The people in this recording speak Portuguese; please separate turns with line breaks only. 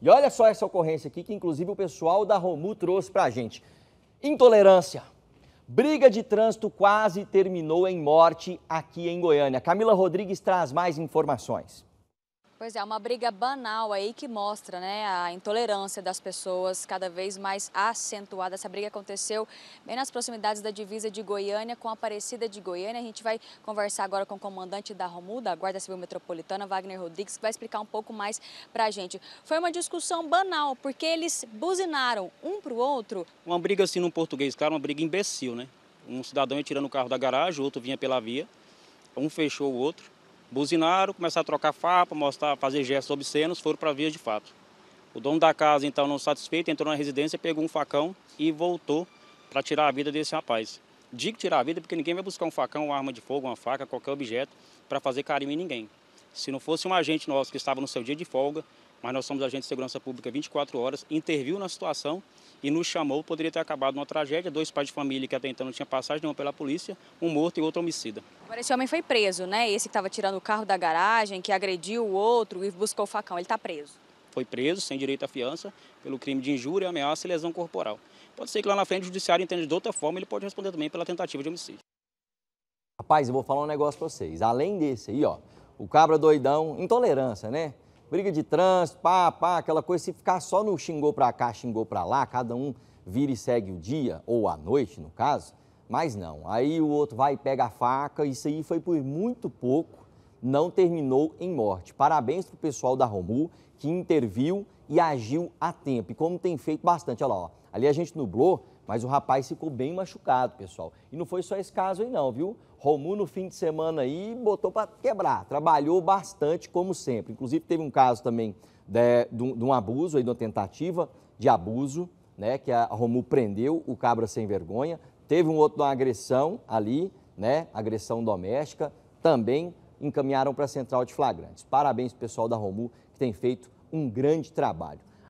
E olha só essa ocorrência aqui que inclusive o pessoal da Romu trouxe para a gente. Intolerância. Briga de trânsito quase terminou em morte aqui em Goiânia. Camila Rodrigues traz mais informações.
Pois é, uma briga banal aí que mostra né, a intolerância das pessoas cada vez mais acentuada. Essa briga aconteceu bem nas proximidades da divisa de Goiânia com a Aparecida de Goiânia. A gente vai conversar agora com o comandante da Romu, da Guarda Civil Metropolitana, Wagner Rodrigues, que vai explicar um pouco mais para a gente. Foi uma discussão banal, porque eles buzinaram um para o outro.
Uma briga assim no português, claro, uma briga imbecil, né? Um cidadão ia tirando o carro da garagem, o outro vinha pela via, um fechou o outro Buzinaram, começaram a trocar farpa, mostrar, fazer gestos obscenos, foram para vias de fato. O dono da casa, então, não satisfeito, entrou na residência, pegou um facão e voltou para tirar a vida desse rapaz. Digo tirar a vida porque ninguém vai buscar um facão, uma arma de fogo, uma faca, qualquer objeto para fazer carinho em ninguém. Se não fosse um agente nosso que estava no seu dia de folga, mas nós somos agentes de segurança pública 24 horas, interviu na situação e nos chamou, poderia ter acabado numa tragédia, dois pais de família que até então não tinha passagem nenhuma pela polícia, um morto e outro homicida.
Agora esse homem foi preso, né? Esse que estava tirando o carro da garagem, que agrediu o outro e buscou o facão, ele está preso.
Foi preso, sem direito à fiança, pelo crime de injúria, ameaça e lesão corporal. Pode ser que lá na frente o judiciário entenda de outra forma, ele pode responder também pela tentativa de homicídio.
Rapaz, eu vou falar um negócio pra vocês. Além desse aí, ó, o cabra doidão, intolerância, né? briga de trânsito, pá, pá, aquela coisa, se ficar só no xingou pra cá, xingou pra lá, cada um vira e segue o dia, ou a noite, no caso, mas não. Aí o outro vai e pega a faca, isso aí foi por muito pouco não terminou em morte. Parabéns para o pessoal da Romu, que interviu e agiu a tempo. E como tem feito bastante, olha lá, ó. ali a gente nublou, mas o rapaz ficou bem machucado, pessoal. E não foi só esse caso aí não, viu? Romu no fim de semana aí botou para quebrar, trabalhou bastante como sempre. Inclusive teve um caso também né, de, de, de um abuso, aí, de uma tentativa de abuso, né? Que a Romu prendeu o cabra sem vergonha. Teve um outro de uma agressão ali, né? Agressão doméstica, também encaminharam para a Central de Flagrantes. Parabéns, pessoal da Romu, que tem feito um grande trabalho.